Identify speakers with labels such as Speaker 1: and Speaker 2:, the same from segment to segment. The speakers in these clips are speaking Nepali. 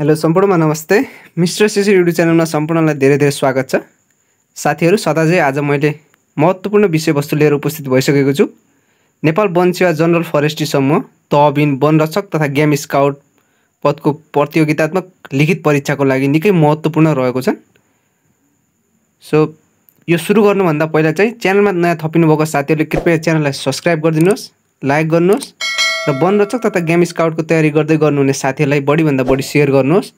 Speaker 1: हेलो सम्पूर्णमा नमस्ते मिस्टर सिसी युट्युब च्यानलमा सम्पूर्णलाई धेरै धेरै स्वागत छ साथीहरू सदाजै आज मैले महत्त्वपूर्ण विषयवस्तु लिएर उपस्थित भइसकेको छु नेपाल वन सेवा जनरल फरेस्ट्री समूह तहबिन वनरक्षक तथा गेम स्काउट पदको प्रतियोगितात्मक लिखित परीक्षाको लागि निकै महत्त्वपूर्ण रहेको छन् सो यो सुरु गर्नुभन्दा पहिला चाहिँ च्यानलमा नयाँ थपिनुभएको साथीहरूले कृपया च्यानललाई सब्सक्राइब गरिदिनुहोस् लाइक गर्नुहोस् र वनरक्षक तथा गेम स्काउटको तयारी गर्दै गर्नुहुने साथीहरूलाई बढीभन्दा बढी सेयर गर्नुहोस्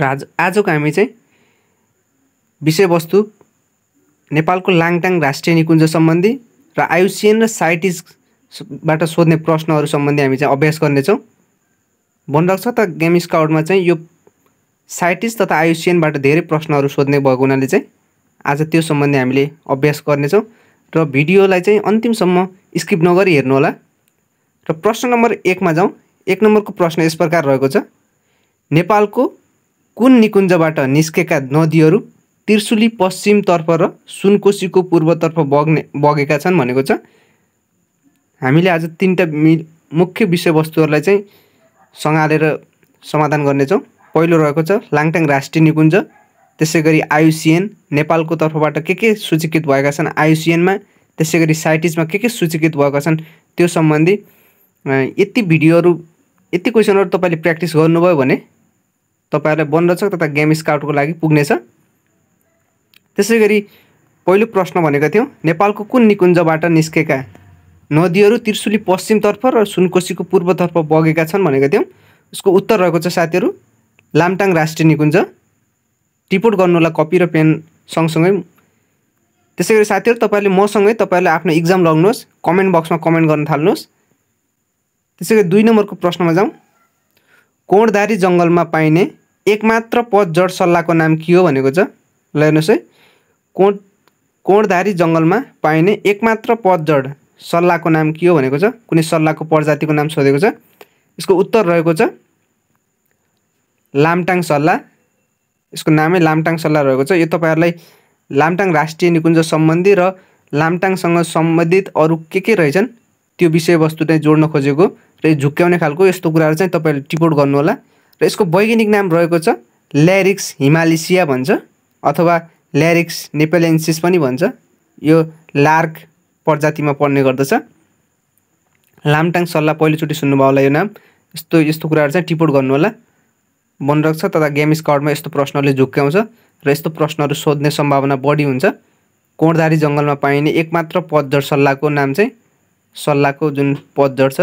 Speaker 1: र आज आजको हामी चाहिँ विषयवस्तु नेपालको लाङटाङ राष्ट्रिय निकुञ्ज सम्बन्धी र आयुसिएन र साइटिसबाट सोध्ने प्रश्नहरू सम्बन्धी हामी चाहिँ अभ्यास गर्नेछौँ वनरक्षक तथा गेम स्काउटमा चाहिँ यो साइटिस तथा आयुसिएनबाट धेरै प्रश्नहरू सोध्ने भएको हुनाले चाहिँ आज त्यो सम्बन्धी हामीले अभ्यास गर्नेछौँ र भिडियोलाई चाहिँ अन्तिमसम्म स्किप नगरी हेर्नुहोला र प्रश्न नम्बर एकमा जाउँ एक नम्बरको प्रश्न यस प्रकार रहेको छ नेपालको कुन निकुञ्जबाट निस्केका नदीहरू त्रिशुली पश्चिमतर्फ र सुनकोसीको पूर्वतर्फ बग्ने बगेका छन् भनेको छ हामीले आज तिनवटा मि मुख्य विषयवस्तुहरूलाई चाहिँ सँगालेर समाधान गर्नेछौँ पहिलो रहेको छ लाङटाङ राष्ट्रिय निकुञ्ज त्यसै गरी आयुसिएन नेपालको तर्फबाट के के सूचीकृत भएका छन् आयुसिएनमा त्यसै गरी साइटिजमा के के सूचीकृत भएका छन् त्यो सम्बन्धी यति भिडियोहरू यति क्वेसनहरू तपाईँले प्र्याक्टिस गर्नुभयो भने तपाईँहरूलाई वनरक्षक तथा गेम स्काउटको लागि पुग्नेछ त्यसै गरी पहिलो प्रश्न भनेको थियो नेपालको कुन निकुञ्जबाट निस्केका नदीहरू त्रिशुली पश्चिमतर्फ र सुनकोसीको पूर्वतर्फ बगेका छन् भनेको थियौँ उसको उत्तर रहेको छ साथीहरू लामटाङ राष्ट्रिय निकुञ्ज टिपोट गर्नुलाई कपी र पेन सँगसँगै त्यसै गरी साथीहरू तपाईँहरूले मसँगै तपाईँहरूले आफ्नो इक्जाम लग्नुहोस् कमेन्ट बक्समा कमेन्ट गर्न थाल्नुहोस् त्यसै गरी दुई नम्बरको प्रश्नमा जाउँ कोणधारी जङ्गलमा पाइने एकमात्र पद जड सल्लाहको नाम के हो भनेको छ ल हेर्नुहोस् है कोण कोणधारी जङ्गलमा पाइने एकमात्र पद जड सल्लाहको नाम के हो भनेको छ कुनै सल्लाहको प्रजातिको नाम सोधेको छ यसको उत्तर रहेको छ लामटाङ सल्लाह यसको नामै लामटाङ सल्लाह रहेको छ यो तपाईँहरूलाई लामटाङ राष्ट्रिय निकुञ्ज सम्बन्धी र लामटाङसँग सम्बन्धित अरू के के रहेछन् त्यो विषयवस्तु चाहिँ जोड्न खोजेको र झुक्क्याउने खालको यस्तो कुराहरू चाहिँ तपाईँले टिपोट गर्नुहोला र यसको वैज्ञानिक नाम रहेको छ ल्यारिक्स हिमालिसिया भन्छ अथवा ल्यारिक्स नेपालेन्सिस पनि भन्छ यो लार्क प्रजातिमा पर्ने गर्दछ लामटाङ सल्लाह पहिलोचोटि सुन्नुभयो होला यो नाम यस्तो यस्तो कुराहरू चाहिँ टिपोट गर्नुहोला छ तथा गेम स्कर्डमा यस्तो प्रश्नले झुक्क्याउँछ र यस्तो प्रश्नहरू सोध्ने सम्भावना बढी हुन्छ कोणधारी जङ्गलमा पाइने एकमात्र पतझड सल्लाहको नाम चाहिँ सल्लाहको जुन पतझड छ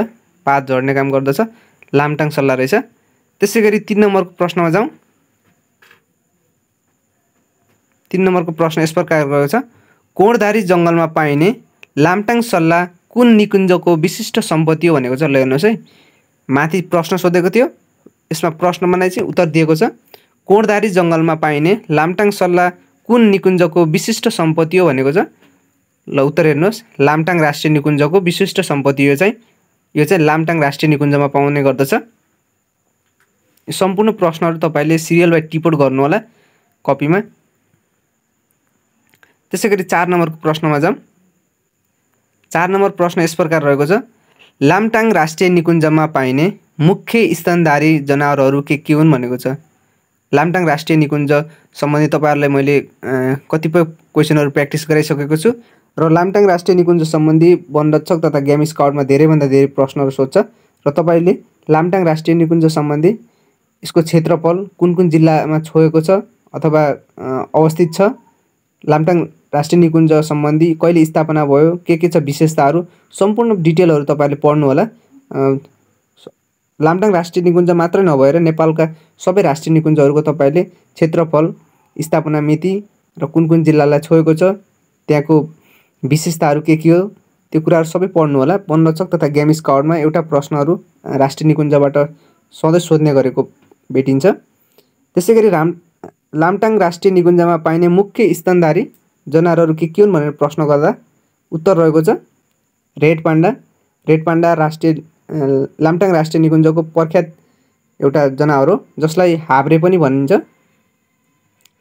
Speaker 1: पात झर्ने काम गर्दछ लामटाङ सल्लाह रहेछ त्यसै गरी तिन नम्बरको प्रश्नमा जाउँ तिन नम्बरको प्रश्न यस प्रकारको छ कोणधारी जङ्गलमा पाइने लामटाङ सल्लाह कुन निकुञ्जको विशिष्ट सम्पत्ति हो भनेको छ ल हेर्नुहोस् है माथि प्रश्न सोधेको थियो यसमा प्रश्नमा नै चाहिँ उत्तर दिएको छ कोणधारी जङ्गलमा पाइने लामटाङ सल्ला कुन निकुञ्जको विशिष्ट सम्पत्ति हो भनेको छ ल उत्तर हेर्नुहोस् लामटाङ राष्ट्रिय निकुञ्जको विशिष्ट सम्पत्ति यो चाहिँ यो चाहिँ लामटाङ राष्ट्रिय निकुञ्जमा पाउने गर्दछ सम्पूर्ण प्रश्नहरू तपाईँले सिरियल वा टिपोट होला कपीमा त्यसै गरी चार नम्बरको प्रश्नमा जाउँ चार नम्बर प्रश्न यस प्रकार रहेको छ लामटाङ राष्ट्रिय निकुञ्जमा पाइने मुख्य स्तनधारी जनावरहरू के के हुन् भनेको छ लामटाङ राष्ट्रिय निकुञ्ज सम्बन्धी तपाईँहरूलाई मैले कतिपय क्वेसनहरू प्र्याक्टिस गराइसकेको छु र लामटाङ राष्ट्रिय निकुञ्ज सम्बन्धी वनरक्षक तथा गेम स्काउटमा धेरैभन्दा धेरै प्रश्नहरू सोध्छ र तपाईँले लामटाङ राष्ट्रिय निकुञ्ज सम्बन्धी यसको क्षेत्रफल कुन कुन जिल्लामा छोएको छ अथवा अवस्थित छ लामटाङ राष्ट्रिय निकुञ्ज सम्बन्धी कहिले स्थापना भयो के के छ विशेषताहरू सम्पूर्ण डिटेलहरू तपाईँहरूले पढ्नुहोला लामटाङ राष्ट्रिय निकुञ्ज मात्रै नभएर नेपालका सबै राष्ट्रिय निकुञ्जहरूको तपाईँले क्षेत्रफल स्थापना मिति र कुन कुन जिल्लालाई छोएको छ त्यहाँको विशेषताहरू के के हो त्यो कुराहरू सबै पढ्नु होला पन्नचक तथा ग्यामिस कार्डमा एउटा प्रश्नहरू राष्ट्रिय निकुञ्जबाट सधैँ सोध्ने गरेको भेटिन्छ त्यसै गरी राम लामटाङ राष्ट्रिय निकुञ्जमा पाइने मुख्य स्तनधारी जनावरहरू के के हुन् भनेर प्रश्न गर्दा उत्तर रहेको छ रेड पाण्डा रेड पाण्डा राष्ट्रिय लामटाङ राष्ट्रिय निकुञ्जको प्रख्यात एउटा जनावर हो जसलाई हाब्रे पनि भनिन्छ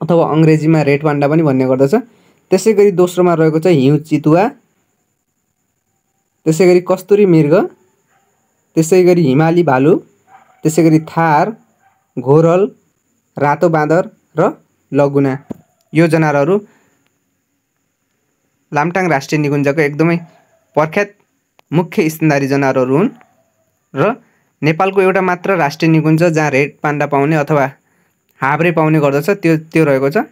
Speaker 1: अथवा अङ्ग्रेजीमा रेड पान्डा पनि भन्ने गर्दछ त्यसै गरी दोस्रोमा रहेको छ हिउँ चितुवा त्यसै गरी कस्तुरी मृग त्यसै गरी हिमाली भालु त्यसै गरी थार घोरल रातो बाँदर र लगुना यो जनावरहरू लामटाङ राष्ट्रिय निकुञ्जको एकदमै प्रख्यात मुख्य स्तनधारी जनावरहरू हुन् र नेपालको एउटा मात्र राष्ट्रिय निकुञ्ज जहाँ रेड पान्डा पाउने अथवा हाब्रे पाउने गर्दछ त्यो त्यो रहेको छ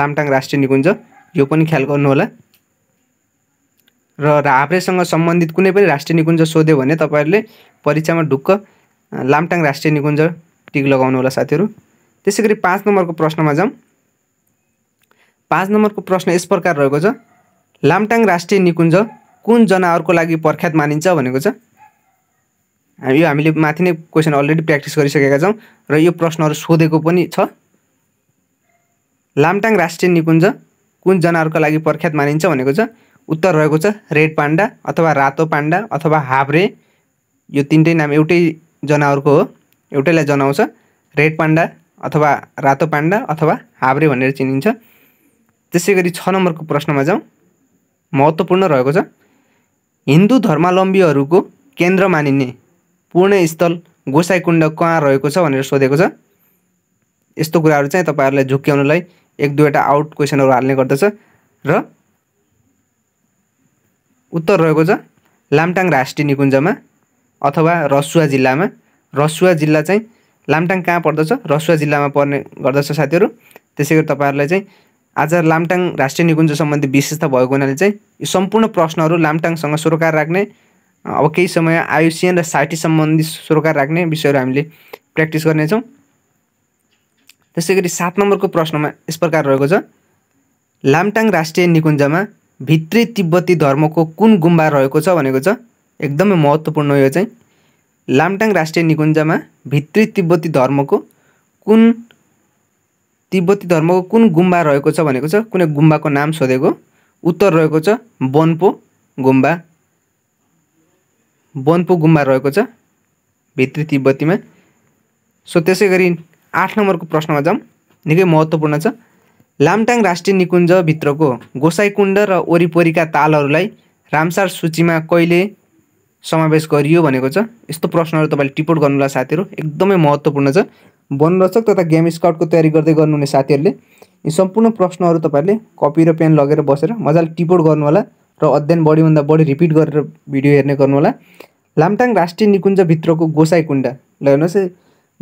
Speaker 1: लामटाङ राष्ट्रिय निकुञ्ज यो पनि ख्याल गर्नुहोला र हाब्रेसँग सम्बन्धित कुनै पनि राष्ट्रिय निकुञ्ज सोध्यो भने तपाईँहरूले परीक्षामा ढुक्क लामटाङ राष्ट्रिय निकुञ्ज टिक लगाउनु होला साथीहरू त्यसै गरी पाँच नम्बरको प्रश्नमा जाउँ पाँच नम्बरको प्रश्न यस प्रकार रहेको छ लामटाङ राष्ट्रिय निकुञ्ज कुन जनावरको लागि प्रख्यात मानिन्छ भनेको छ हामी यो हामीले माथि नै क्वेसन अलरेडी प्र्याक्टिस गरिसकेका छौँ र यो प्रश्नहरू सोधेको पनि छ लामटाङ राष्ट्रिय निकुञ्ज कुन जनावरको लागि प्रख्यात मानिन्छ भनेको छ उत्तर रहेको छ रेड पाण्डा अथवा रातो पाण्डा अथवा हाब्रे यो तिनटै नाम एउटै जनावरको हो एउटैलाई जनाउँछ रेड पाण्डा अथवा रातो पाण्डा अथवा हाब्रे भनेर चिनिन्छ त्यसै गरी छ नम्बरको प्रश्नमा जाउँ महत्त्वपूर्ण रहेको छ हिन्दू धर्मावलम्बीहरूको केन्द्र मानिने पूर्ण स्थल गोसाइकुण्ड कहाँ रहेको छ भनेर सोधेको छ यस्तो कुराहरू चाहिँ तपाईँहरूलाई झुक्क्याउनलाई एक दुईवटा आउट क्वेसनहरू हाल्ने गर्दछ र उत्तर रहेको छ लामटाङ राष्ट्रिय निकुञ्जमा अथवा रसुवा जिल्लामा रसुवा जिल्ला चाहिँ लामटाङ कहाँ पर्दछ रसुवा जिल्लामा पर्ने गर्दछ साथीहरू त्यसै गरी तपाईँहरूलाई चाहिँ आज लामटाङ राष्ट्रिय निकुञ्ज सम्बन्धी विशेषता भएको हुनाले चाहिँ यो सम्पूर्ण प्रश्नहरू लामटाङसँग सुरकार राख्ने अब केही समय आयुसियन र साठी सम्बन्धी सरोकार राख्ने विषयहरू हामीले प्र्याक्टिस गर्नेछौँ त्यसै गरी सात नम्बरको प्रश्नमा यस प्रकार रहेको छ लामटाङ राष्ट्रिय निकुञ्जमा भित्री तिब्बती धर्मको कुन गुम्बा रहेको छ भनेको छ एकदमै महत्त्वपूर्ण यो चाहिँ लामटाङ राष्ट्रिय निकुञ्जमा भित्री तिब्बती धर्मको कुन तिब्बती धर्मको कुन गुम्बा रहेको छ भनेको छ कुनै गुम्बाको नाम सोधेको उत्तर रहेको छ बोनपो गुम्बा वनपो गुम्बा रहेको छ भित्री तिब्बतीमा सो त्यसै गरी आठ नम्बरको प्रश्नमा जाउँ निकै महत्त्वपूर्ण छ लामटाङ राष्ट्रिय निकुञ्जभित्रको गोसाइकुण्ड र वरिपरिका तालहरूलाई रामसार सूचीमा कहिले समावेश गरियो भनेको छ यस्तो प्रश्नहरू तपाईँले टिपोट गर्नुहोला साथीहरू एकदमै महत्त्वपूर्ण छ वनरक्षक तथा गेम स्काउटको तयारी गर्दै गर्नुहुने साथीहरूले यी सम्पूर्ण प्रश्नहरू तपाईँहरूले कपी र पेन लगेर बसेर मजाले टिपोट गर्नुहोला र अध्ययन बढीभन्दा बढी रिपिट गरेर भिडियो हेर्ने गर्नु होला लामटाङ राष्ट्रिय निकुञ्जभित्रको गोसाइकुण्ड ल हेर्नुहोस् है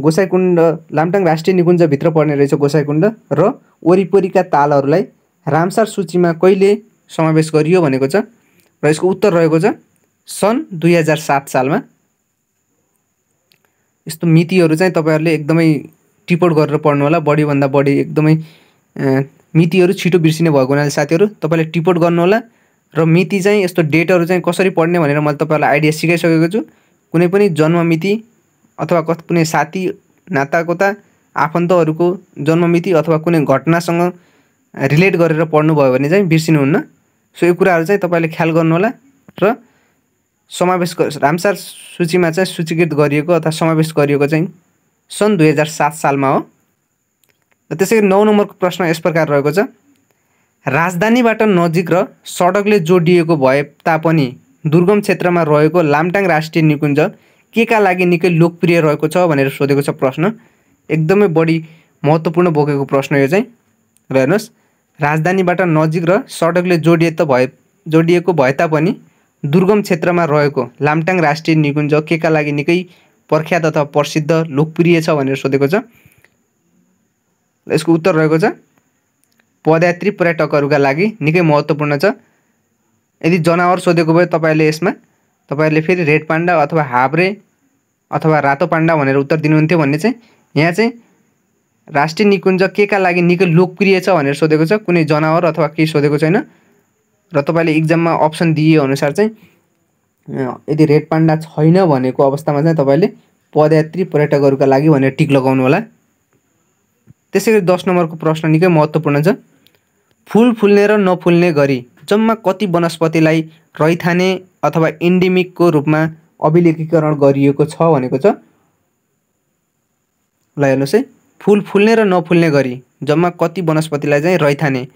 Speaker 1: गोसाइकुण्ड लामटाङ राष्ट्रिय निकुञ्जभित्र पर्ने रहेछ गोसाइकुण्ड र वरिपरिका तालहरूलाई रामसार सूचीमा कहिले समावेश गरियो भनेको छ र यसको उत्तर रहेको छ सन् दुई हजार सात सालमा यस्तो मितिहरू चाहिँ तपाईँहरूले एकदमै टिपोट गरेर पढ्नु होला बढीभन्दा बढी एकदमै मितिहरू छिटो बिर्सिने भएको हुनाले साथीहरू तपाईँले टिपोट गर्नुहोला र मिति चाहिँ यस्तो डेटहरू चाहिँ कसरी पढ्ने भनेर मैले तपाईँहरूलाई आइडिया सिकाइसकेको छु कुनै पनि जन्म मिति अथवा कुनै साथी नाताकोता आफन्तहरूको जन्ममिति अथवा कुनै घटनासँग रिलेट गरेर पढ्नुभयो भने चाहिँ बिर्सिनुहुन्न सो यो कुराहरू चाहिँ तपाईँले ख्याल गर्नुहोला र समावेश रामसार सूचीमा चाहिँ सूचीकृत गरिएको अथवा समावेश गरिएको चाहिँ सन् दुई हजार सात सालमा हो र त्यसै गरी नौ नम्बरको प्रश्न यस प्रकार रहेको छ राजधानीबाट नजिक र सडकले जोडिएको भए तापनि दुर्गम क्षेत्रमा रहेको लामटाङ राष्ट्रिय निकुञ्ज के का लागि निकै लोकप्रिय रहेको छ भनेर सोधेको छ प्रश्न एकदमै बढी महत्त्वपूर्ण बोकेको प्रश्न यो चाहिँ र हेर्नुहोस् राजधानीबाट नजिक र सडकले जोडिए त भए जोडिएको भए तापनि दुर्गम क्षेत्रमा रहेको लामटाङ राष्ट्रिय निकुञ्ज के का लागि निकै प्रख्यात अथवा प्रसिद्ध लोकप्रिय छ भनेर सोधेको छ यसको उत्तर रहेको छ पदयात्री पर्यटकहरूका लागि निकै महत्त्वपूर्ण छ यदि जनावर सोधेको भए तपाईँले यसमा तपाईँहरूले फेरि रेड पाण्डा अथवा हाब्रे अथवा रातो पाण्डा भनेर उत्तर दिनुहुन्थ्यो भन्ने चाहिँ यहाँ चाहिँ राष्ट्रिय निकुञ्ज के का लागि निकै लोकप्रिय छ भनेर सोधेको छ कुनै जनावर अथवा केही सोधेको छैन र तपाईँले इक्जाममा अप्सन अनुसार चाहिँ यदि रेड पाण्डा छैन भनेको अवस्थामा चाहिँ तपाईँले पदयात्री पर्यटकहरूका लागि भनेर टिक लगाउनु होला त्यसै गरी दस नम्बरको प्रश्न निकै महत्त्वपूर्ण छ फुल फुल्ने र नफुल्ने गरी जम्मा कति वनस्पतिलाई रैथाने अथवा इन्डेमिकको रूपमा अभिलेखीकरण गरिएको छ भनेको छ ल हेर्नुहोस् है फुल फुल्ने र नफुल्ने गरी जम्मा कति वनस्पतिलाई चाहिँ रैथाने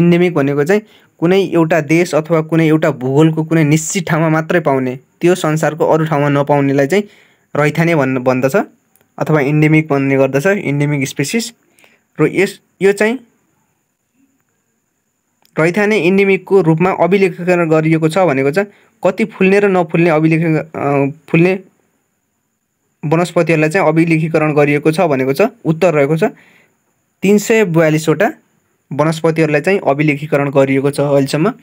Speaker 1: इन्डेमिक भनेको चाहिँ कुनै एउटा देश अथवा कुनै एउटा भूगोलको कुनै निश्चित ठाउँमा मात्रै पाउने त्यो संसारको अरू ठाउँमा नपाउनेलाई चाहिँ रैथाने भन् भन्दछ अथवा इन्डेमिक भन्ने गर्दछ इन्डेमिक स्पेसिस र यस यो चाहिँ रैथाने इन्डेमिकको रूपमा अभिलेखीकरण गरिएको छ भनेको छ कति फुल्ने र नफुल्ने अभिलेख फुल्ने वनस्पतिहरूलाई चाहिँ अभिलेखीकरण गरिएको छ भनेको छ उत्तर रहेको छ तिन सय बयालिसवटा वनस्पतिहरूलाई चाहिँ अभिलेखीकरण गरिएको छ अहिलेसम्म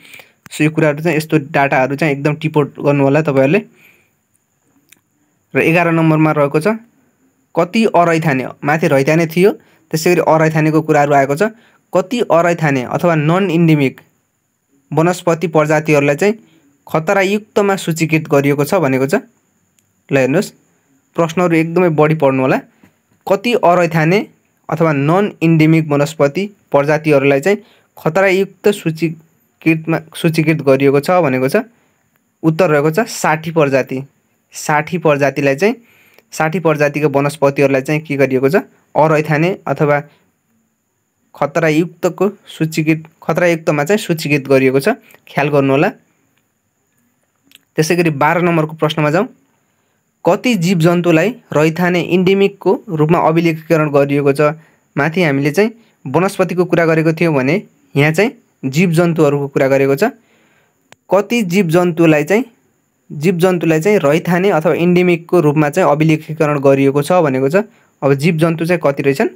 Speaker 1: सो यो कुराहरू चाहिँ यस्तो डाटाहरू चाहिँ एकदम टिपोट गर्नु होला तपाईँहरूले र एघार नम्बरमा रहेको छ कति अरैथाने माथि रैथाने थियो त्यसै गरी अरैथानेको कुराहरू आएको छ कति अरैथाने अथवा नन इन्डेमिक वनस्पति प्रजातिहरूलाई चाहिँ खतरायुक्तमा सूचीकृत गरिएको छ भनेको छ ल हेर्नुहोस् प्रश्नहरू एकदमै बढी पढ्नु होला कति अरैथाने अथवा नन इन्डेमिक वनस्पति प्रजातिहरूलाई चाहिँ खतरायुक्त सूचीकृतमा सूचीकृत गरिएको छ भनेको छ उत्तर रहेको छ साठी प्रजाति साठी प्रजातिलाई चाहिँ साठी प्रजातिको वनस्पतिहरूलाई चाहिँ के गरिएको छ अरैथाने अथवा खतरायुक्तको सूचीकृत खतरायुक्तमा चाहिँ सूचीकृत गरिएको छ ख्याल गर्नुहोला त्यसै गरी बाह्र नम्बरको प्रश्नमा जाउँ कति जीव जन्तुलाई रैथाने इन्डेमिकको रूपमा अभिलेखीकरण गरिएको छ माथि हामीले चाहिँ वनस्पतिको कुरा गरेको थियौँ भने यहाँ चाहिँ जीव जन्तुहरूको कुरा गरेको छ कति जीव जन्तुलाई चाहिँ जीव जन्तुलाई चाहिँ रैथाने अथवा इन्डेमिकको रूपमा चाहिँ अभिलेखीकरण गरिएको छ भनेको छ अब जीव जन्तु चाहिँ कति रहेछन्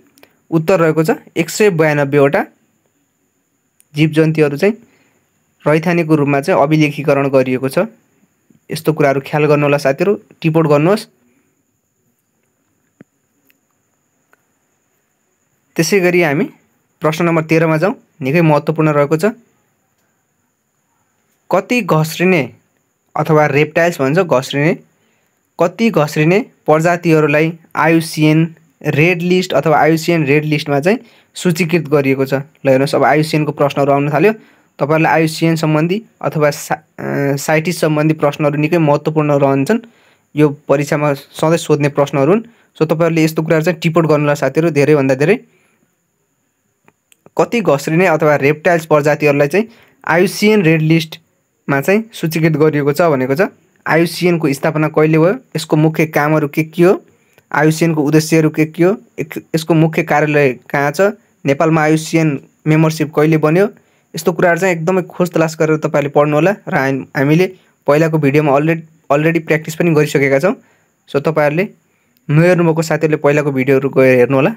Speaker 1: उत्तर रहेको छ एक सय बयानब्बेवटा जीवजन्तुहरू चाहिँ रैथानेको रूपमा चाहिँ अभिलेखीकरण गरिएको छ यस्तो कुराहरू ख्याल गर्नु होला साथीहरू टिपोट गर्नुहोस् त्यसै गरी हामी प्रश्न नम्बर तेह्रमा जाउँ निकै महत्त्वपूर्ण रहेको छ कति घस्रिने अथवा रेप्टाइल्स भन्छ घस्रिने कति घस्रिने प्रजातिहरूलाई आयुसिएन रेड लिस्ट अथवा आयुसिएन रेड लिस्टमा चाहिँ सूचीकृत गरिएको छ ल हेर्नुहोस् अब आयुसिएनको प्रश्नहरू आउन थाल्यो तपाईँहरूलाई आयुसिएन सम्बन्धी अथवा सा साइटिस सम्बन्धी प्रश्नहरू निकै महत्त्वपूर्ण रहन्छन् यो परीक्षामा सधैँ सोध्ने प्रश्नहरू हुन् सो तपाईँहरूले यस्तो कुराहरू चाहिँ टिपोट गर्नुहोला साथीहरू धेरैभन्दा धेरै कति घस्रिने अथवा रेप्टाइल्स प्रजातिहरूलाई चाहिँ आयुसिएन रेड लिस्टमा चाहिँ सूचीकृत गरिएको छ भनेको छ आयुसिएनको स्थापना कहिले भयो यसको मुख्य कामहरू के के हो आयुसिएनको उद्देश्यहरू के के हो यसको मुख्य कार्यालय कहाँ छ नेपालमा आयुसिएन मेम्बरसिप कहिले बन्यो यस्तो कुराहरू चाहिँ एकदमै खोज तलास गरेर पढ्नु पढ्नुहोला र हामीले पहिलाको भिडियोमा अलरेडी अलरेडी प्र्याक्टिस पनि गरिसकेका छौँ सो तपाईँहरूले नहेर्नुभएको साथीहरूले पहिलाको भिडियोहरू गएर हेर्नुहोला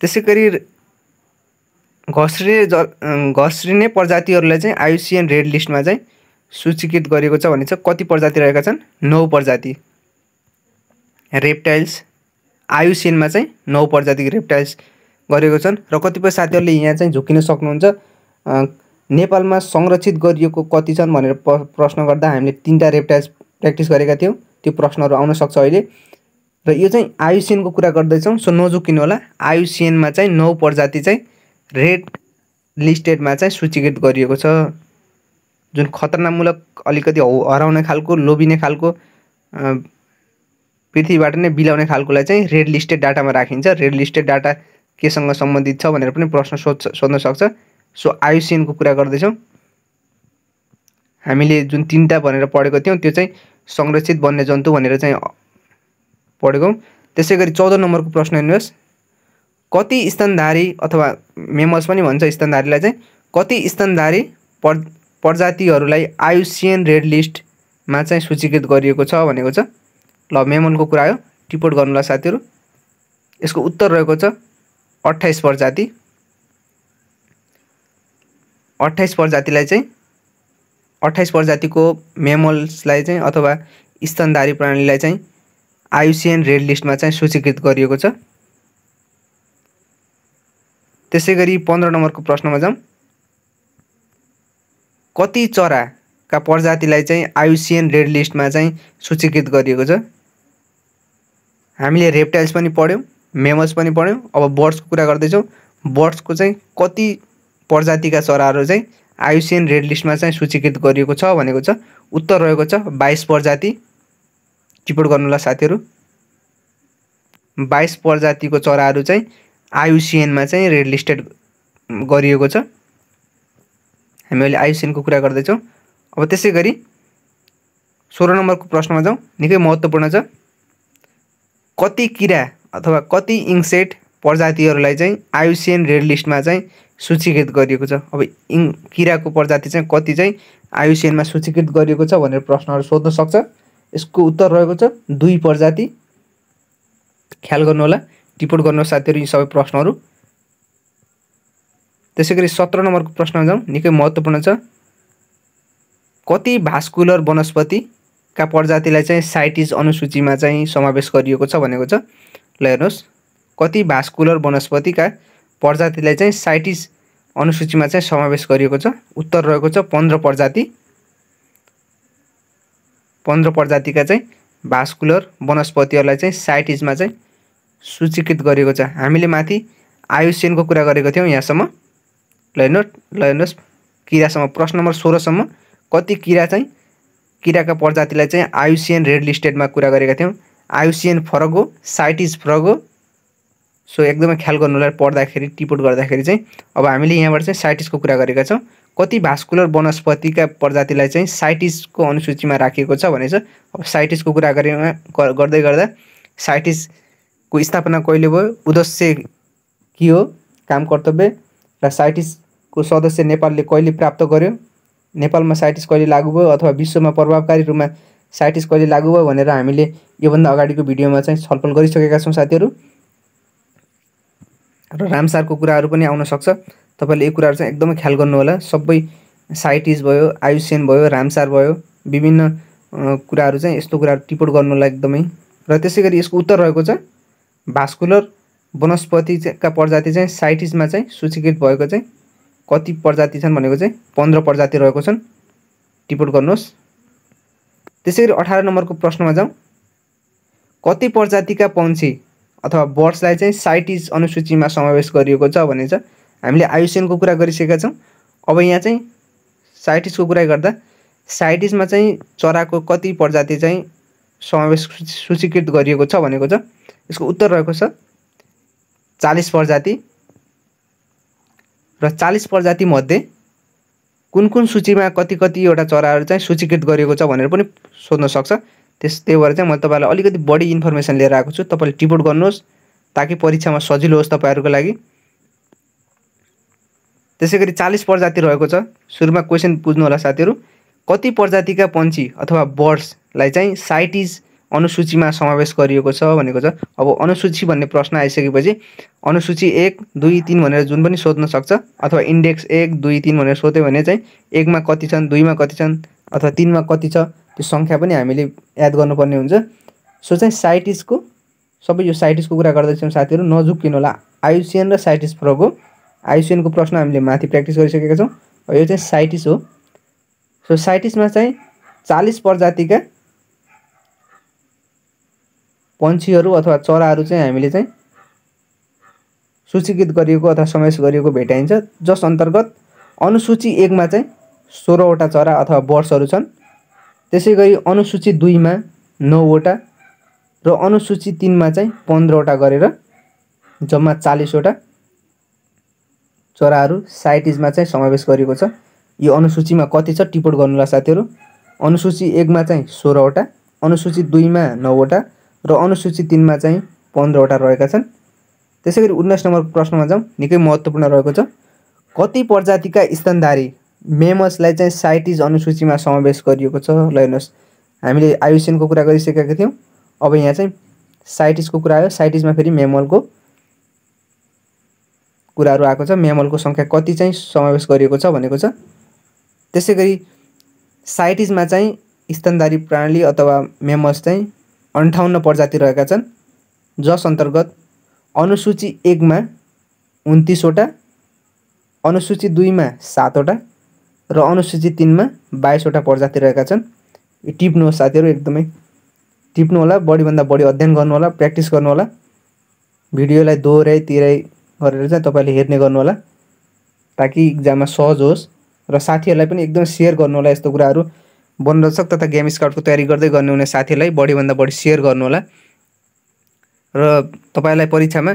Speaker 1: त्यसै गरी घस्रिने ज घस्रिने प्रजातिहरूलाई चाहिँ आयुसिएन रेड लिस्टमा चाहिँ सूचीकृत गरेको छ भने चाहिँ कति प्रजाति रहेका छन् नौ प्रजाति रेप्टाइल्स आयुसेनमा चाहिँ नौ प्रजातिको रेप्टाइल्स गरेको छन् र कतिपय साथीहरूले यहाँ चाहिँ झुकिन सक्नुहुन्छ नेपालमा संरक्षित गरिएको कति छन् भनेर प्रश्न गर्दा हामीले तिनवटा रेप्टाइल्स प्र्याक्टिस गरेका थियौँ त्यो प्रश्नहरू आउन सक्छ अहिले र यो चाहिँ आयुसियनको कुरा गर्दैछौँ सो नजुकिनु होला आयुसिएनमा चाहिँ नौ प्रजाति चाहिँ रेड लिस्टेडमा चाहिँ सूचीकृत गरिएको छ जुन खतरनामूलक अलिकति हराउने खालको लोभिने खालको पृथ्वीबाट नै बिलाउने खालकोलाई चाहिँ रेड लिस्टेड डाटामा राखिन्छ रेड लिस्टेड डाटा केसँग सम्बन्धित छ भनेर पनि प्रश्न सोध्छ सोध्न सक्छ सो आयुसिएनको कुरा गर्दैछौँ हामीले जुन तिनवटा भनेर पढेको थियौँ त्यो चाहिँ संरक्षित वन्यजन्तु भनेर चाहिँ पढेको त्यसै गरी चौध नम्बरको प्रश्न हेर्नुहोस् कति स्तनधारी अथवा मेमल्स पनि भन्छ स्तनधारीलाई चाहिँ कति स्तनधारी प्रजातिहरूलाई आयुसिएन रेड लिस्टमा चाहिँ सूचीकृत गरिएको छ भनेको छ ल मेमनको कुरा आयो टिपोट गर्नुलाई साथीहरू यसको उत्तर रहेको छ अट्ठाइस प्रजाति अट्ठाइस प्रजातिलाई चाहिँ अट्ठाइस प्रजातिको मेमल्सलाई चाहिँ अथवा स्तनधारी प्राणीलाई चाहिँ आयुसिएन रेड लिस्टमा चाहिँ सूचीकृत गरिएको छ त्यसै गरी पन्ध्र नम्बरको प्रश्नमा जाउँ कति चरा का प्रजातिलाई चाहिँ आयुसिएन रेड लिस्टमा चाहिँ सूचीकृत गरिएको छ हामीले रेप्टाइल्स पनि पढ्यौँ मेमल्स पनि पढ्यौँ अब बर्ड्सको कुरा गर्दैछौँ बर्ड्सको चाहिँ कति प्रजातिका चराहरू चाहिँ आयुसिएन रेड लिस्टमा चाहिँ सूचीकृत गरिएको छ भनेको छ उत्तर रहेको छ बाइस प्रजाति गर्नु होला साथीहरू बाइस प्रजातिको चराहरू चाहिँ आयुसिएनमा चाहिँ रेड लिस्टेड गरिएको छ हामी अहिले आयुसिएनको कुरा गर्दैछौँ अब त्यसै गरी सोह्र नम्बरको प्रश्नमा जाउँ निकै महत्त्वपूर्ण छ कति किरा अथवा कति इङ्सेट प्रजातिहरूलाई चाहिँ आयुसिएन रेड लिस्टमा चाहिँ सूचीकृत गरिएको छ अब इङ किराको प्रजाति चाहिँ कति चाहिँ आयुसिएनमा सूचीकृत गरिएको छ भनेर प्रश्नहरू सोध्न सक्छ यसको उत्तर रहेको छ दुई प्रजाति ख्याल गर्नु होला टिपोट गर्नुहोस् साथीहरू यी सबै प्रश्नहरू त्यसै गरी सत्र नम्बरको प्रश्न जाउँ निकै महत्त्वपूर्ण छ कति भास्कुलर वनस्पतिका प्रजातिलाई चाहिँ साइटिस अनुसूचीमा चाहिँ समावेश गरिएको छ भनेको छ ल हेर्नुहोस् कति भास्कुलर वनस्पतिका प्रजातिलाई चाहिँ साइटिस अनुसूचीमा चाहिँ समावेश गरिएको छ उत्तर रहेको छ पन्ध्र प्रजाति पन्ध्र प्रजातिका चाहिँ भास्कुलर वनस्पतिहरूलाई चाहिँ साइटिजमा चाहिँ सूचीकृत गरिएको छ हामीले माथि आयुसेनको कुरा गरेको थियौँ यहाँसम्म ल हेर्नु ल हेर्नुहोस् किरासम्म प्रश्न नम्बर सोह्रसम्म कति किरा चाहिँ किराका प्रजातिलाई चाहिँ आयुसियन रेड लिस्टेडमा कुरा गरेका थियौँ आयुसियन फरक हो साइटिस फरक हो सो एकदमै ख्याल गर्नुलाई पढ्दाखेरि टिपोट गर्दाखेरि चाहिँ अब हामीले यहाँबाट चाहिँ साइटिसको कुरा गरेका छौँ कति भास्कुलर वनस्पतिका प्रजातिलाई चाहिँ साइटिसको अनुसूचीमा राखिएको छ भने चाहिँ अब साइटिसको कुरा गरेमा गर्दै गर्दा साइटिसको स्थापना कहिले भयो उद्देश्य के हो काम कर्तव्य र साइटिसको सदस्य नेपालले कहिले प्राप्त गर्यो नेपालमा साइटिस कहिले लागु भयो अथवा विश्वमा प्रभावकारी रूपमा साइटिस कहिले लागु भयो भनेर हामीले योभन्दा अगाडिको भिडियोमा चाहिँ छलफल गरिसकेका छौँ साथीहरू र रामसारको कुराहरू पनि आउन सक्छ तपाईँले यो कुराहरू चाहिँ एकदमै ख्याल गर्नु होला सबै साइटिस भयो आयुसेन भयो रामसार भयो विभिन्न कुराहरू चाहिँ यस्तो कुराहरू टिपोट गर्नुलाई एकदमै र त्यसै गरी यसको उत्तर रहेको छ भास्कुलर वनस्पतिका प्रजाति चाहिँ साइटिसमा चाहिँ सूचीकृत भएको चाहिँ कति प्रजाति छन् भनेको चाहिँ पन्ध्र प्रजाति रहेको छन् टिपोट गर्नुहोस् त्यसै गरी अठार नम्बरको प्रश्नमा जाउँ कति प्रजातिका पन्छी अथवा बर्ड्सलाई चाहिँ साइटिज अनुसूचीमा समावेश गरिएको छ भने चाहिँ हामीले आयुषनको कुरा गरिसकेका छौँ अब यहाँ चाहिँ साइटिसको कुरा गर्दा साइटिसमा चाहिँ चराको कति प्रजाति चाहिँ समावेश सूचीकृत गरिएको छ भनेको छ यसको उत्तर रहेको छ चालिस प्रजाति र चालिस प्रजातिमध्ये कुन कुन सूचीमा कति कतिवटा चराहरू चाहिँ सूचीकृत गरिएको छ भनेर पनि सोध्न सक्छ त्यस त्यही भएर चाहिँ मैले तपाईँलाई अलिकति बढी इन्फर्मेसन लिएर आएको छु तपाईँले टिपोट गर्नुहोस् ताकि परीक्षामा सजिलो होस् तपाईँहरूको लागि त्यसै गरी चालिस प्रजाति रहेको छ सुरुमा क्वेसन बुझ्नु होला साथीहरू कति प्रजातिका पन्छी अथवा बर्ड्सलाई चाहिँ साइटिज अनुसूचीमा समावेश गरिएको छ भनेको छ अब अनुसूची भन्ने प्रश्न आइसकेपछि अनुसूची एक दुई तिन भनेर जुन पनि सोध्न सक्छ अथवा इन्डेक्स एक दुई तिन भनेर सोध्यो भने चाहिँ एकमा कति छन् दुईमा कति छन् अथवा तिनमा कति छ त्यो सङ्ख्या पनि हामीले याद गर्नुपर्ने हुन्छ सो चाहिँ साइटिसको सबै यो साइटिसको कुरा गर्दैछौँ साथीहरू नझुक्किनु होला आयुसियन र साइटिस प्रको आयुसियनको प्रश्न हामीले माथि प्र्याक्टिस गरिसकेका छौँ यो चाहिँ साइटिस हो सो साइटिसमा चाहिँ चालिस प्रजातिका पन्छीहरू अथवा चराहरू चाहिँ हामीले चाहिँ सूचीकृत गरिएको अथवा समावेश गरिएको भेटाइन्छ जस अन्तर्गत अनुसूची एकमा चाहिँ सोह्रवटा चरा अथवा बर्ड्सहरू छन् त्यसै गरी अनुसूची दुईमा नौवटा र अनुसूची तिनमा चाहिँ पन्ध्रवटा गरेर जम्मा चालिसवटा चराहरू साइटिजमा चाहिँ समावेश गरिएको छ यो अनुसूचीमा कति छ टिपोट गर्नुहोला साथीहरू अनुसूची एकमा चाहिँ सोह्रवटा अनुसूची दुईमा नौवटा र अनुसूची तिनमा चाहिँ पन्ध्रवटा रहेका छन् त्यसै गरी उन्नाइस नम्बर प्रश्नमा जाउँ निकै महत्त्वपूर्ण रहेको छ कति प्रजातिका स्तनधारी मेमसलाई चाहिँ साइटिज अनुसूचीमा समावेश गरिएको छ ल हेर्नुहोस् हामीले आयुसेनको कुरा गरिसकेका थियौँ अब यहाँ चाहिँ साइटिजको कुरा आयो साइटिजमा फेरि मेमलको कुराहरू आएको छ मेमलको सङ्ख्या कति चाहिँ समावेश गरिएको छ भनेको छ त्यसै गरी साइटिजमा चाहिँ स्तनधारी प्रणाली अथवा मेमस चाहिँ अन्ठाउन्न प्रजाति रहेका छन् जस अन्तर्गत अनुसूची एकमा उन्तिसवटा अनुसूची दुईमा सातवटा र अनुसूची तिनमा बाइसवटा प्रजाति रहेका छन् टिप्नुहोस् साथीहरू एकदमै टिप्नुहोला बढीभन्दा बढी अध्ययन गर्नु होला प्र्याक्टिस गर्नु होला भिडियोलाई दोहोऱ्याइ तिराइ गरेर चाहिँ तपाईँले हेर्ने गर्नुहोला ताकि इक्जाममा सहज होस् र साथीहरूलाई पनि एकदम सेयर होला यस्तो कुराहरू वनरक्षक तथा गेम स्काउटको तयारी गर्दै गर्ने हुने साथीहरूलाई बढीभन्दा बढी सेयर गर्नुहोला र तपाईँलाई परीक्षामा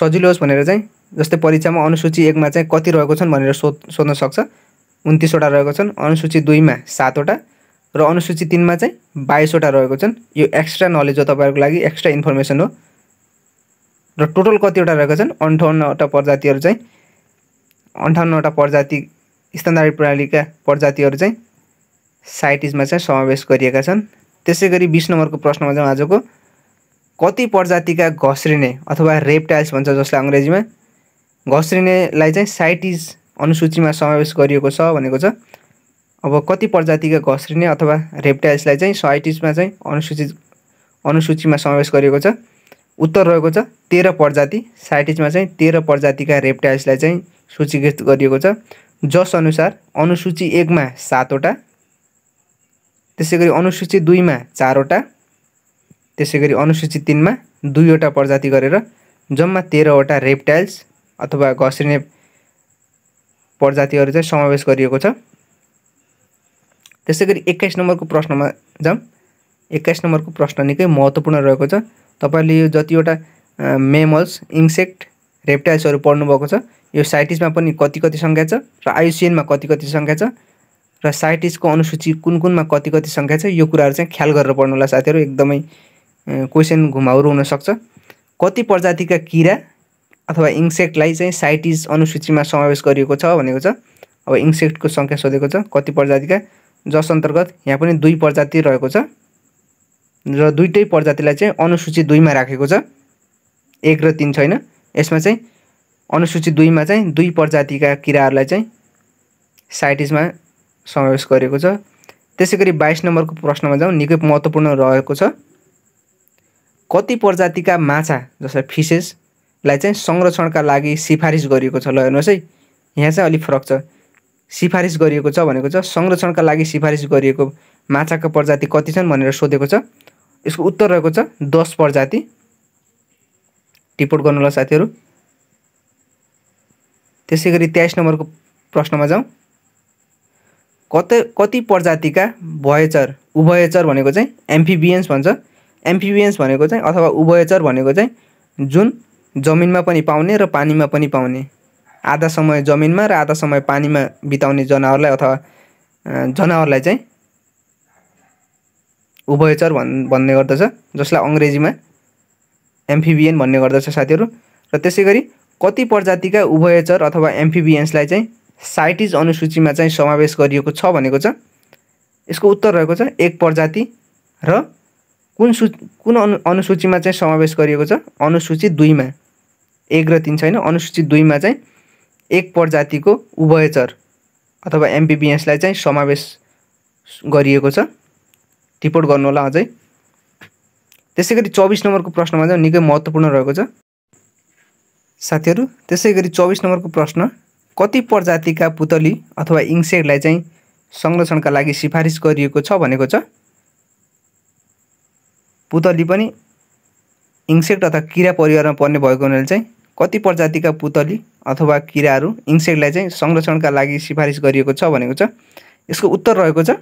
Speaker 1: सजिलो होस् भनेर चाहिँ जस्तै परीक्षामा अनुसूची एकमा चाहिँ कति रहेको छन् भनेर सो सोध्न सक्छ उन्तिसवटा रहेको छन् अनुसूची दुईमा सातवटा र अनुसूची तिनमा चाहिँ बाइसवटा रहेको छन् यो एक्स्ट्रा नलेज हो तपाईँहरूको लागि एक्स्ट्रा इन्फर्मेसन हो र टोटल कतिवटा रहेका छन् अन्ठाउन्नवटा प्रजातिहरू चाहिँ अन्ठाउन्नवटा प्रजाति स्थानारी प्रणालीका प्रजातिहरू चाहिँ साइटिजमा चाहिँ समावेश गरिएका छन् त्यसै गरी बिस नम्बरको प्रश्नमा जाउँ आजको कति प्रजातिका घस्रिने अथवा रेप्टाइल्स भन्छ जसलाई अङ्ग्रेजीमा घस्रिनेलाई चाहिँ साइटिज अनुसूचीमा समावेश गरिएको छ भनेको छ अब कति प्रजातिका घस्रिने अथवा रेप्टाइल्सलाई चाहिँ साइटिजमा चाहिँ अनुसूचित अनुसूचीमा समावेश गरिएको छ उत्तर रहेको छ तेह्र प्रजाति साइटिजमा चाहिँ तेह्र प्रजातिका रेप्टाइल्सलाई चाहिँ सूचीकृत गरिएको छ जसअनुसार अनुसूची एकमा सातवटा त्यसै गरी अनुसूचित दुईमा चारवटा त्यसै गरी अनुसूचित तिनमा दुईवटा प्रजाति गरेर जम्मा तेह्रवटा रेप्टाइल्स अथवा घस्रिने प्रजातिहरू चाहिँ समावेश गरिएको छ त्यसै गरी एक्काइस नम्बरको प्रश्नमा जाउँ एक्काइस नम्बरको प्रश्न निकै महत्त्वपूर्ण रहेको छ तपाईँले यो जतिवटा मेमल्स इन्सेक्ट रेप्टाइल्सहरू पढ्नुभएको छ यो साइटिसमा पनि कति कति सङ्ख्या छ र आयुसिएनमा कति कति सङ्ख्या छ र साइटिसको अनुसूची कुन कुनमा कति कति सङ्ख्या छ यो कुराहरू चाहिँ ख्याल गरेर पढ्नु होला साथीहरू एकदमै क्वेसन घुमाउरो हुनसक्छ कति प्रजातिका किरा अथवा इन्सेक्टलाई चाहिँ साइटिस अनुसूचीमा समावेश गरिएको छ भनेको छ अब इन्सेक्टको सङ्ख्या सोधेको छ कति प्रजातिका जस अन्तर्गत यहाँ पनि दुई प्रजाति रहेको छ र दुइटै प्रजातिलाई चाहिँ अनुसूची दुईमा राखेको छ एक र तिन छैन यसमा चाहिँ अनुसूची दुईमा चाहिँ दुई प्रजातिका किराहरूलाई चाहिँ साइटिसमा समावेश गरेको छ त्यसै गरी बाइस नम्बरको प्रश्नमा जाउँ निकै महत्त्वपूर्ण रहेको छ कति प्रजातिका माछा जसलाई फिसेसलाई चाहिँ संरक्षणका लागि सिफारिस गरिएको छ ल हेर्नुहोस् है यहाँ चाहिँ अलिक फरक छ सिफारिस गरिएको छ भनेको छ संरक्षणका लागि सिफारिस गरिएको माछाका प्रजाति कति छन् भनेर सोधेको छ यसको उत्तर रहेको छ दस प्रजाति टिपोट होला साथीहरू त्यसै गरी तेइस नम्बरको प्रश्नमा जाउँ कत कति प्रजातिका भयचर उभयचर भनेको चाहिँ एम्फिबियन्स भन्छ एम्फिबियन्स भनेको चाहिँ अथवा उभयचर भनेको चाहिँ जुन जमिनमा पनि पाउने र पानीमा पनि पाउने आधा समय जमिनमा र आधा समय पानीमा बिताउने जनावरलाई अथवा जनावरलाई चाहिँ उभयचर भन् भन्ने गर्दछ जसलाई अङ्ग्रेजीमा एम्फिबियन भन्ने गर्दछ साथीहरू र त्यसै गरी कति प्रजातिका उभयचर अथवा एम्फिबियन्सलाई चाहिँ साइटिज अनुसूचीमा चाहिँ समावेश गरिएको छ भनेको छ यसको उत्तर रहेको छ एक प्रजाति र कुन सु कुन अनु अनुसूचीमा चाहिँ समावेश गरिएको छ अनुसूची दुईमा एक र तिन छैन अनुसूची दुईमा चाहिँ एक प्रजातिको उभयचर अथवा एमपिबिएसलाई चाहिँ समावेश गरिएको छ रिपोर्ट गर्नु होला अझै त्यसै गरी चौबिस नम्बरको प्रश्नमा चाहिँ निकै महत्त्वपूर्ण रहेको छ साथीहरू त्यसै गरी चौबिस नम्बरको प्रश्न कति प्रजातिका पुतली अथवा इन्सेक्टलाई चाहिँ संरक्षणका लागि सिफारिस गरिएको छ भनेको छ पुतली पनि इन्सेक्ट अथवा किरा परिवारमा पर्ने भएको हुनाले चाहिँ कति प्रजातिका पुतली अथवा किराहरू इन्सेक्टलाई चाहिँ संरक्षणका लागि सिफारिस गरिएको छ भनेको छ यसको उत्तर रहेको छ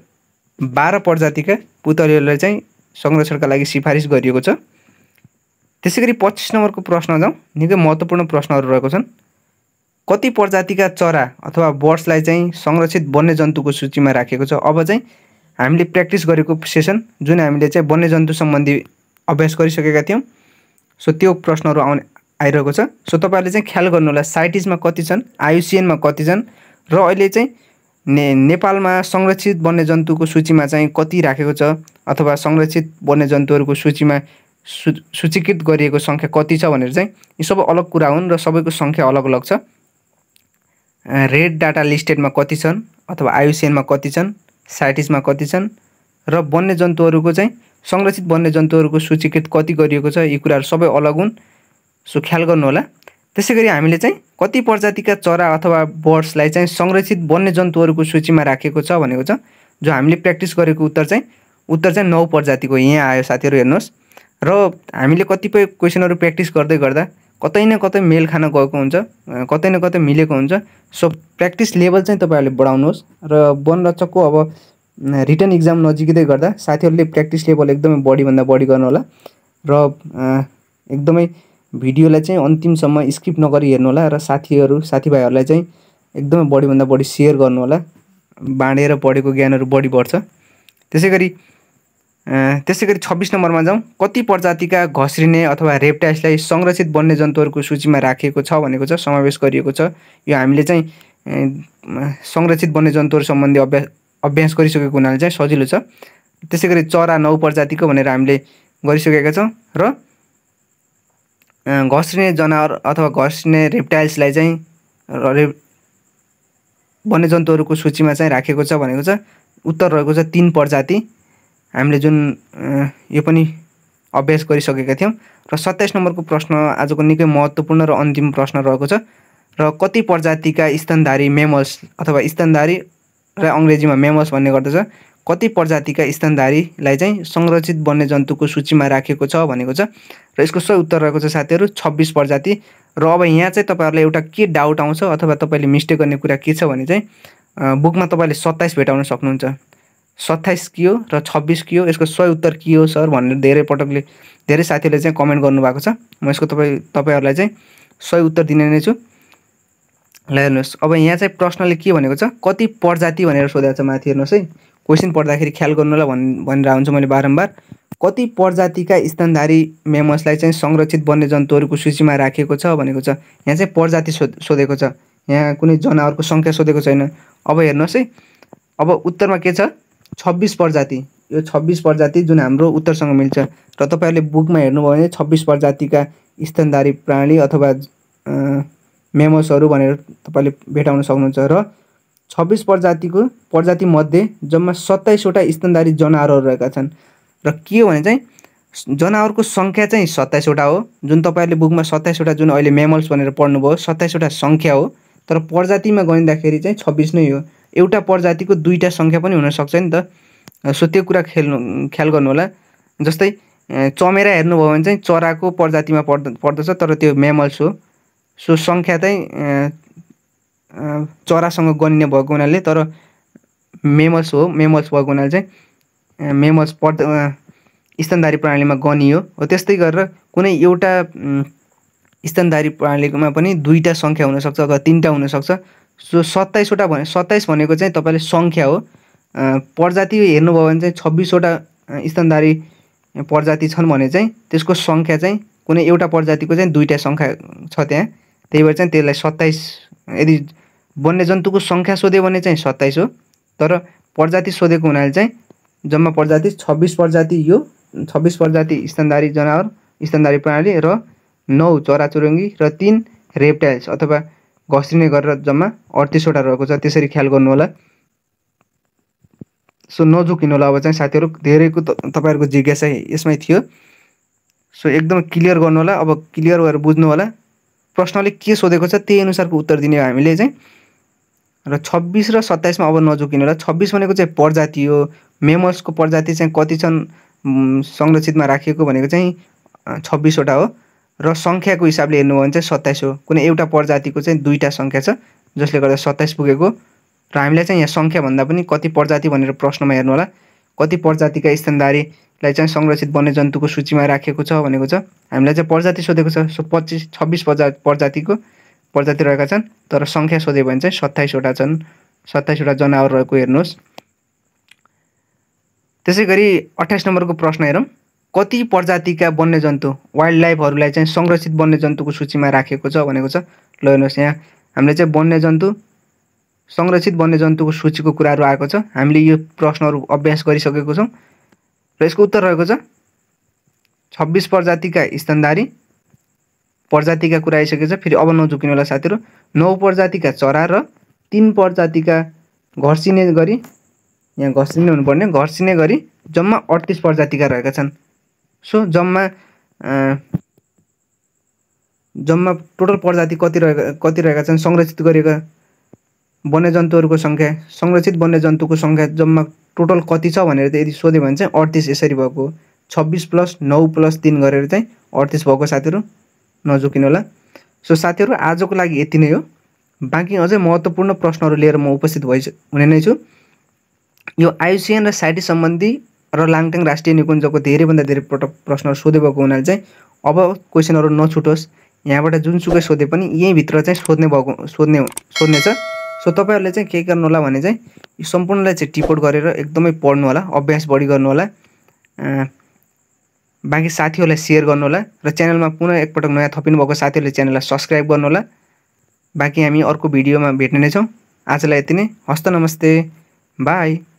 Speaker 1: बाह्र प्रजातिका पुतलीहरूलाई चाहिँ संरक्षणका लागि सिफारिस गरिएको छ त्यसै गरी पच्चिस नम्बरको प्रश्न जाउँ निकै महत्त्वपूर्ण प्रश्नहरू रहेको छन् कति प्रजातिका चरा अथवा बर्ड्सलाई चाहिँ संरक्षित वन्यजन्तुको सूचीमा राखेको छ अब चाहिँ हामीले प्र्याक्टिस गरेको सेसन जुन हामीले चाहिँ वन्यजन्तु सम्बन्धी अभ्यास गरिसकेका थियौँ सो त्यो प्रश्नहरू आउने आइरहेको छ सो तपाईँहरूले चाहिँ ख्याल गर्नु होला साइटिजमा कति छन् आयुसिएनमा कति छन् र अहिले चाहिँ ने नेपालमा संरक्षित वन्यजन्तुको सूचीमा चाहिँ कति राखेको छ अथवा संरक्षित वन्यजन्तुहरूको सूचीमा सू सूचीकृत गरिएको सङ्ख्या कति छ भनेर चाहिँ यी सबै अलग कुरा हुन् र सबैको सङ्ख्या अलग अलग छ रेड डाटा लिस्टेडमा कति छन् अथवा आयुसेनमा कति छन् साइटिसमा कति छन् र वन्यजन्तुहरूको चाहिँ संरक्षित वन्यजन्तुहरूको सूचीकृत कति गरिएको छ यी कुराहरू सबै अलग हुन् सो ख्याल गर्नुहोला त्यसै गरी हामीले चाहिँ कति प्रजातिका चरा अथवा बर्ड्सलाई चाहिँ संरक्षित वन्यजन्तुहरूको सूचीमा राखेको छ भनेको छ जो हामीले प्र्याक्टिस गरेको उत्तर चाहिँ उत्तर चाहिँ नौ प्रजातिको यहाँ आयो साथीहरू हेर्नुहोस् र हामीले कतिपय क्वेसनहरू प्र्याक्टिस गर्दै गर्दा कतै न कतै मेल खान गएको हुन्छ कतै न कतै मिलेको हुन्छ सो प्र्याक्टिस लेभल चाहिँ तपाईँहरूले बढाउनुहोस् र वनरक्षकको अब रिटर्न इक्जाम नजिकै गर्दा साथीहरूले प्र्याक्टिस लेभल एकदमै बढीभन्दा बढी होला र एकदमै भिडियोलाई चाहिँ अन्तिमसम्म स्किप नगरी हेर्नु होला र साथीहरू साथीभाइहरूलाई चाहिँ एकदमै बढीभन्दा बढी सेयर होला बाँडेर पढेको ज्ञानहरू बढी बढ्छ त्यसै गरी त्यसै गरी छब्बिस नम्बरमा जाउँ कति प्रजातिका घस्रिने अथवा रेप्टाइल्सलाई संरक्षित वन्यजन्तुहरूको सूचीमा राखिएको छ भनेको छ समावेश गरिएको छ यो हामीले चाहिँ संरक्षित वन्यजन्तुहरू सम्बन्धी अभ्यास अभ्यास गरिसकेको हुनाले चाहिँ सजिलो छ त्यसै गरी चरा नौ प्रजातिको भनेर हामीले गरिसकेका छौँ र घस्रिने जनावर अथवा घस्रिने रेप्टाइल्सलाई चाहिँ रे वन्यजन्तुहरूको सूचीमा चाहिँ राखेको छ भनेको छ उत्तर रहेको छ तिन प्रजाति हामीले जुन यो पनि अभ्यास गरिसकेका थियौँ र सत्ताइस नम्बरको प्रश्न आजको निकै महत्त्वपूर्ण र अन्तिम प्रश्न रहेको छ र कति प्रजातिका स्तनधारी मेमल्स अथवा स्तनधारी र अङ्ग्रेजीमा मेमल्स भन्ने गर्दछ कति प्रजातिका स्तनधारीलाई चाहिँ संरक्षित वन्यजन्तुको सूचीमा राखेको छ भनेको छ र यसको सही उत्तर रहेको छ साथीहरू छब्बिस प्रजाति र अब यहाँ चाहिँ तपाईँहरूलाई एउटा के डाउट आउँछ अथवा तपाईँले मिस्टेक गर्ने कुरा के छ भने चाहिँ बुकमा तपाईँले सत्ताइस भेटाउन सक्नुहुन्छ सत्ताइस के हो र छब्बिस के हो यसको सही उत्तर के हो सर भनेर धेरै पटकले धेरै साथीहरूले चाहिँ कमेन्ट गर्नुभएको छ म यसको तपाईँ तपाईँहरूलाई चाहिँ सही उत्तर दिने नै छु ल हेर्नुहोस् अब यहाँ चाहिँ प्रश्नले के भनेको छ कति प्रजाति भनेर सोधेको छ माथि हेर्नुहोस् है क्वेसन पढ्दाखेरि ख्याल गर्नुलाई भन् भनेर आउँछु मैले बारम्बार कति प्रजातिका स्तनधारी मेमसलाई चाहिँ संरक्षित जन्तुहरूको सूचीमा राखिएको छ भनेको छ यहाँ चाहिँ प्रजाति सो सोधेको छ यहाँ कुनै जनावरको सङ्ख्या सोधेको छैन अब हेर्नुहोस् है अब उत्तरमा के छ छब्बिस प्रजाति यो छब्बिस प्रजाति जुन हाम्रो उत्तरसँग मिल्छ र तपाईँहरूले बुकमा हेर्नुभयो भने छब्बिस प्रजातिका स्तनधारी प्राणी अथवा मेमोसहरू भनेर तपाईँले भेटाउन सक्नुहुन्छ र छब्बिस प्रजातिको प्रजातिमध्ये जम्मा सत्ताइसवटा स्तनधारी जनावरहरू रहेका छन् र के हो भने चाहिँ जनावरको सङ्ख्या चाहिँ सत्ताइसवटा हो जुन तपाईँहरूले बुकमा सत्ताइसवटा जुन अहिले मेमल्स भनेर पढ्नुभयो सत्ताइसवटा सङ्ख्या हो तर प्रजातिमा गइँदाखेरि चाहिँ छब्बिस नै हो एउटा प्रजातिको दुईवटा सङ्ख्या पनि हुनसक्छ नि त सो त्यो कुरा खेल्नु ख्याल गर्नु होला जस्तै चमेरा हेर्नुभयो भने चाहिँ चराको प्रजातिमा पर्द पर्दछ तर त्यो म्यामल्स हो सो सङ्ख्या चाहिँ चरासँग गनिने भएको हुनाले तर मेमल्स हो मेमल्स भएको हुनाले चाहिँ मेमल्स पर्द स्तनधारी प्रणालीमा गनियो हो त्यस्तै गरेर कुनै एउटा स्तनधारी प्रणालीमा पनि दुईवटा सङ्ख्या हुनसक्छ अथवा तिनवटा हुनसक्छ सो सत्ताइसवटा भने सत्ताइस भनेको चाहिँ तपाईँले सङ्ख्या हो प्रजाति हेर्नुभयो भने चाहिँ छब्बिसवटा स्तनधारी प्रजाति छन् भने चाहिँ त्यसको सङ्ख्या चाहिँ कुनै एउटा प्रजातिको चाहिँ दुईवटा सङ्ख्या छ त्यहाँ त्यही भएर चाहिँ त्यसलाई सत्ताइस यदि वन्यजन्तुको सङ्ख्या सोध्यो भने चाहिँ सत्ताइस हो तर प्रजाति सोधेको हुनाले चाहिँ जम्मा प्रजाति छब्बिस प्रजाति यो छब्बिस प्रजाति स्तनधारी जनावर स्तनधारी प्रणाली र नौ चराचुरुङ्गी र तिन रेप्टाइल्स अथवा घस्रिने गरेर जम्मा अडतिसवटा रहेको छ त्यसरी ख्याल गर्नु होला सो नझुकिनु होला अब चाहिँ साथीहरू धेरैको तपाईँहरूको जिज्ञासा यसमै थियो सो एकदम क्लियर गर्नु होला अब क्लियर भएर बुझ्नु होला प्रश्नले के सोधेको छ त्यही अनुसारको उत्तर दिने हामीले चाहिँ र छब्बिस र सत्ताइसमा अब नजुकिनु होला छब्बिस भनेको चाहिँ प्रजाति हो मेमल्सको प्रजाति चाहिँ कति छन् संरक्षितमा राखिएको भनेको चाहिँ छब्बिसवटा हो र सङ्ख्याको हिसाबले हेर्नुभयो भने चाहिँ सत्ताइस हो कुनै एउटा प्रजातिको चाहिँ दुईवटा सङ्ख्या छ जसले गर्दा सत्ताइस पुगेको र हामीलाई चाहिँ यहाँ सङ्ख्याभन्दा पनि कति प्रजाति भनेर प्रश्नमा हेर्नु होला कति प्रजातिका स्थानधारीलाई चाहिँ संरक्षित वन्यजन्तुको सूचीमा राखेको छ भनेको छ हामीलाई चाहिँ प्रजाति सोधेको छ सो पच्चिस छब्बिस प्रजा प्रजातिको प्रजाति रहेका छन् तर सङ्ख्या सोध्यो भने चाहिँ सत्ताइसवटा छन् सत्ताइसवटा जनावर रहेको हेर्नुहोस् त्यसै गरी अठाइस नम्बरको प्रश्न हेरौँ कति प्रजातिका वन्यजन्तु वाइल्ड लाइफहरूलाई चाहिँ संरक्षित वन्यजन्तुको सूचीमा राखेको छ भनेको छ ल हेर्नुहोस् यहाँ हामीले चाहिँ वन्यजन्तु संरक्षित वन्यजन्तुको सूचीको कुराहरू आएको छ हामीले यो प्रश्नहरू अभ्यास गरिसकेको छौँ र यसको उत्तर रहेको छ छब्बिस प्रजातिका स्तनधारी प्रजातिका कुरा आइसकेको छ फेरि अब नझुकिनु होला साथीहरू नौ प्रजातिका चरा र तिन प्रजातिका घर्सिने गरी यहाँ घर्सिने हुनुपर्ने घर्सिने गरी जम्मा अडतिस प्रजातिका रहेका छन् सो जम्मा जम्मा टोटल प्रजाति कति रहेका कति रहेका छन् संरक्षित गरेका वन्यजन्तुहरूको सङ्ख्या संरक्षित वन्यजन्तुको सङ्ख्या जम्मा टोटल कति छ भनेर यदि सोध्यो भने चाहिँ अडतिस यसरी भएको छब्बिस प्लस नौ प्लस तिन गरेर चाहिँ अडतिस भएको साथीहरू नजोकिनु होला सो साथीहरू आजको लागि यति नै हो बाँकी अझै महत्त्वपूर्ण प्रश्नहरू लिएर म उपस्थित भइ हुने नै छु यो आयुसिएन र साइटी सम्बन्धी र लाङट्याङ राष्ट्रिय निकुञ्जको धेरैभन्दा धेरै पटक प्रश्नहरू सोधेको हुनाले चाहिँ अब क्वेसनहरू नछुटोस् यहाँबाट जुनसुकै सोधे पनि यहीँभित्र चाहिँ सोध्ने भएको सोध्ने सोध्नेछ सो तपाईँहरूले चाहिँ के गर्नु होला भने चाहिँ यो सम्पूर्णलाई चाहिँ टिपोट गरेर एकदमै पढ्नु होला अभ्यास बढी गर्नु होला बाँकी साथीहरूलाई सेयर होला र च्यानलमा पुनः एकपटक नयाँ थपिनु भएको साथीहरूले च्यानललाई सब्सक्राइब होला बाँकी हामी अर्को भिडियोमा भेट्ने नै छौँ आजलाई यति नै हस्त नमस्ते बाई